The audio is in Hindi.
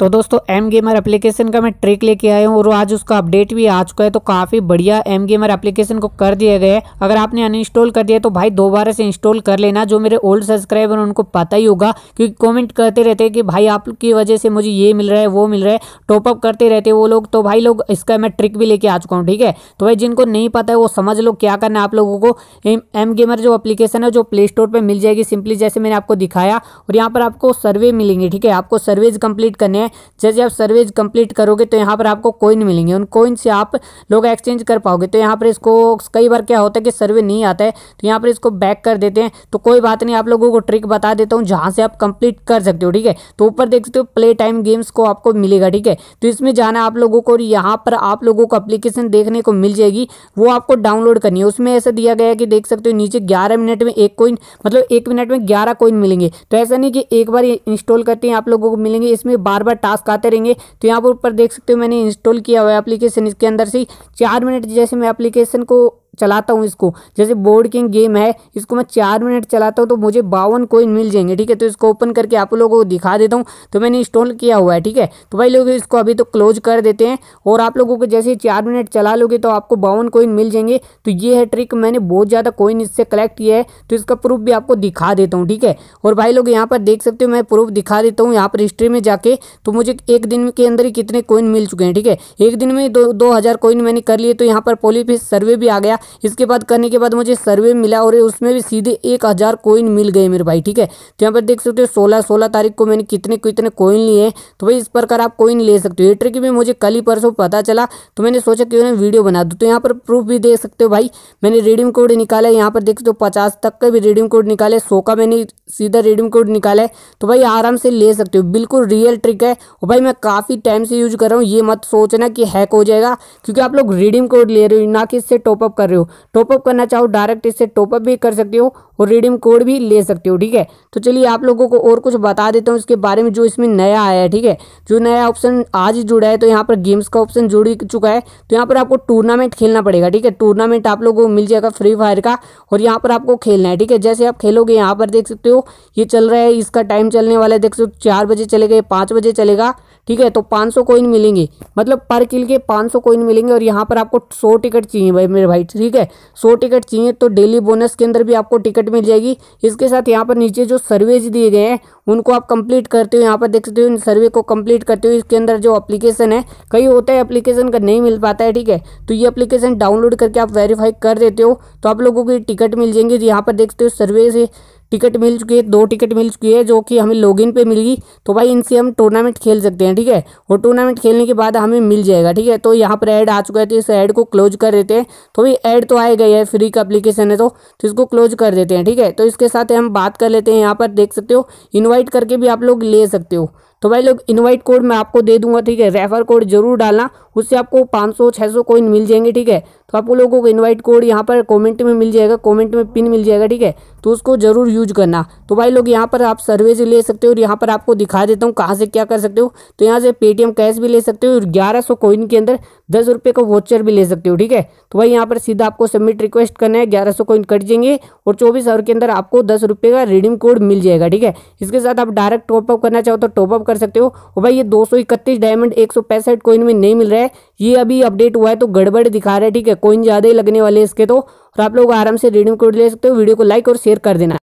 तो दोस्तों एम गेमर एप्लीकेशन का मैं ट्रिक लेके आया हूँ और आज उसका अपडेट भी आ चुका है तो काफ़ी बढ़िया एम गेमर एप्लीकेशन को कर दिया गया है अगर आपने अनइंस्टॉल कर दिया तो भाई दोबारा से इंस्टॉल कर लेना जो मेरे ओल्ड सब्सक्राइबर उनको पता ही होगा क्योंकि कमेंट करते रहते हैं कि भाई आपकी वजह से मुझे ये मिल रहा है वो मिल रहा है टॉपअप करते रहते वो लोग तो भाई लोग इसका मैं ट्रिक भी लेके आ चुका हूँ ठीक है तो भाई जिनको नहीं पता है वो समझ लो क्या करना है आप लोगों को एम गेमर जो अप्लीकेशन है जो प्ले स्टोर पर मिल जाएगी सिंपली जैसे मैंने आपको दिखाया और यहाँ पर आपको सर्वे मिलेंगे ठीक है आपको सर्वेज कंप्लीट करने हैं हैं जैसे आप सर्विस कंप्लीट करोगे तो यहाँ पर आपको कोइन मिलेंगे उन कोइन से आप लोग एक्सचेंज कर पाओगे तो यहाँ पर इसको कई बार क्या होता है कि सर्वे नहीं आता है तो यहाँ पर इसको बैक कर देते हैं तो कोई बात नहीं आप लोगों को ट्रिक बता देता हूँ जहाँ से आप कंप्लीट कर सकते हो ठीक है तो ऊपर देख सकते हो प्ले टाइम गेम्स को आपको मिलेगा ठीक है तो इसमें जाना आप लोगों को और यहाँ पर आप लोगों को अप्लीकेशन देखने को मिल जाएगी वो आपको डाउनलोड करनी है उसमें ऐसा दिया गया है कि देख सकते हो नीचे ग्यारह मिनट में एक कोइन मतलब एक मिनट में ग्यारह कोइन मिलेंगे तो ऐसा नहीं कि एक बार इंस्टॉल करते हैं आप लोगों को मिलेंगे इसमें बार बार टास्क आते रहेंगे तो यहाँ पर ऊपर देख सकते हो मैंने इंस्टॉल किया हुआ है एप्लीकेशन इसके अंदर से चार मिनट जैसे मैं एप्लीकेशन को चलाता हूँ इसको जैसे बोर्ड किंग गेम है इसको मैं चार मिनट चलाता हूँ तो मुझे बावन कोइन मिल जाएंगे ठीक है तो इसको ओपन करके आप लोगों को दिखा देता हूँ तो मैंने इंस्टॉल किया हुआ है ठीक है तो भाई लोग इसको अभी तो क्लोज कर देते हैं और आप लोगों को जैसे चार मिनट चला लोगे तो आपको बावन कोइन मिल जाएंगे तो ये है ट्रिक मैंने बहुत ज़्यादा कोइन इससे कलेक्ट किया है तो इसका प्रूफ भी आपको दिखा देता हूँ ठीक है और भाई लोग यहाँ पर देख सकते हो मैं प्रूफ दिखा देता हूँ यहाँ पर हिस्ट्री में जाके तो मुझे एक दिन के अंदर ही कितने कोइन मिल चुके हैं ठीक है एक दिन में दो दो हज़ार कोइन मैंने कर लिए तो यहाँ पर पोलिफिस सर्वे भी आ गया गया इसके बाद करने के बाद मुझे सर्वे मिला और उसमें भी सीधे एक हज़ार कोइन मिल गए मेरे भाई ठीक है तो यहाँ पर देख सकते हो सोलह सोलह तारीख को मैंने कितने कितने कोइन लिए तो भाई इस प्रकार आप कोइन ले सकते हो ये ट्रिक भी मुझे कल ही परसों पता चला तो मैंने सोचा क्यों ना वीडियो बना दूँ तो यहाँ पर प्रूफ भी देख सकते हो भाई मैंने रिडीम कोड निकाला यहाँ पर देख सकते हो पचास तक का भी रिडीम कोड निकाले सौ का मैंने सीधा रिडीम कोड निकाला है तो भाई आराम से ले सकते हो बिल्कुल रियल ट्रिक है और भाई मैं काफ़ी टाइम से यूज कर रहा हूँ ये मत सोचना कि हैक हो जाएगा क्योंकि आप लोग रिडीम कोड ले रहे हो ना कि इससे टॉपअप कर कर रहे हो टॉपअप करना चाहो डायरेक्ट इससे टॉपअप भी कर सकते हो और रिडीम कोड भी ले सकते हो ठीक है तो चलिए आप लोगों को और कुछ बता देता हूँ इसके बारे में जो इसमें नया आया है ठीक है जो नया ऑप्शन आज जुड़ा है तो यहाँ पर गेम्स का ऑप्शन जुड़ चुका है तो यहाँ पर आपको टूर्नामेंट खेलना पड़ेगा ठीक है टूर्नामेंट आप लोगों को मिल जाएगा फ्री फायर का और यहाँ पर आपको खेलना है ठीक है जैसे आप खेलोगे यहाँ पर देख सकते हो ये चल रहा है इसका टाइम चलने वाला है देख सकते हो चार बजे चलेगा पाँच बजे चलेगा ठीक है तो 500 कोइन मिलेंगे मतलब पर किल के 500 कोइन मिलेंगे और यहाँ पर आपको 100 टिकट चाहिए भाई मेरे भाई ठीक है सौ टिकट चाहिए तो डेली बोनस के अंदर भी आपको टिकट मिल जाएगी इसके साथ यहाँ पर नीचे जो सर्वेज दिए गए हैं उनको आप कंप्लीट करते हो यहाँ पर देख सकते हो इन सर्वे को कंप्लीट करते हो इसके अंदर जो अप्लीकेशन है कई होता है अप्लीकेशन का नहीं मिल पाता है ठीक है तो ये अप्लीकेशन डाउनलोड करके आप वेरीफाई कर देते हो तो आप लोगों को टिकट मिल जाएंगे यहाँ पर देखते हो सर्वे से टिकट मिल चुकी है दो टिकट मिल चुकी है जो कि हमें लॉगिन पे मिलगी तो भाई इनसे हम टूर्नामेंट खेल सकते हैं ठीक है और टूर्नामेंट खेलने के बाद हमें मिल जाएगा ठीक है तो यहाँ पर ऐड आ चुका है तो इस ऐड को क्लोज कर देते हैं तो भाई ऐड तो आएगा गए है फ्री का अप्लीकेशन है तो, तो इसको क्लोज कर देते हैं ठीक है तो इसके साथ हम बात कर लेते हैं यहाँ पर देख सकते हो इन्वाइट करके भी आप लोग ले सकते हो तो भाई लोग इन्वाइट कोड मैं आपको दे दूंगा ठीक है रेफर कोड जरूर डालना उससे आपको 500 600 कोइन मिल जाएंगे ठीक है तो आप लोगों को इन्वाइट कोड यहाँ पर कमेंट में मिल जाएगा कमेंट में पिन मिल जाएगा ठीक है तो उसको जरूर यूज करना तो भाई लोग यहाँ पर आप सर्वे से ले सकते हो और यहाँ पर आपको दिखा देता हूँ कहाँ से क्या कर सकते हो तो यहाँ से पेटीएम कैश भी ले सकते हो और ग्यारह सौ कोइन के अंदर दस रुपये का वोचर भी ले सकते हो ठीक है तो भाई यहाँ पर सीधा आपको सबमिट रिक्वेस्ट करना है ग्यारह सौ कोइन कट जाएंगे और चौबीस आवर के अंदर आपको दस रुपये का रिडीम कोड मिल जाएगा ठीक है इसके साथ आप डायरेक्ट टॉपअप करना चाहो तो टॉपअप कर सकते हो और भाई ये दो डायमंड एक कोइन में नहीं मिल रहा है ये अभी अपडेट हुआ है तो गड़बड़ दिखा रहा है ठीक है कोइन ज़्यादा ही लगने वाले इसके तो और आप लोग आराम से रिडीम कोड ले सकते हो वीडियो को लाइक और शेयर कर देना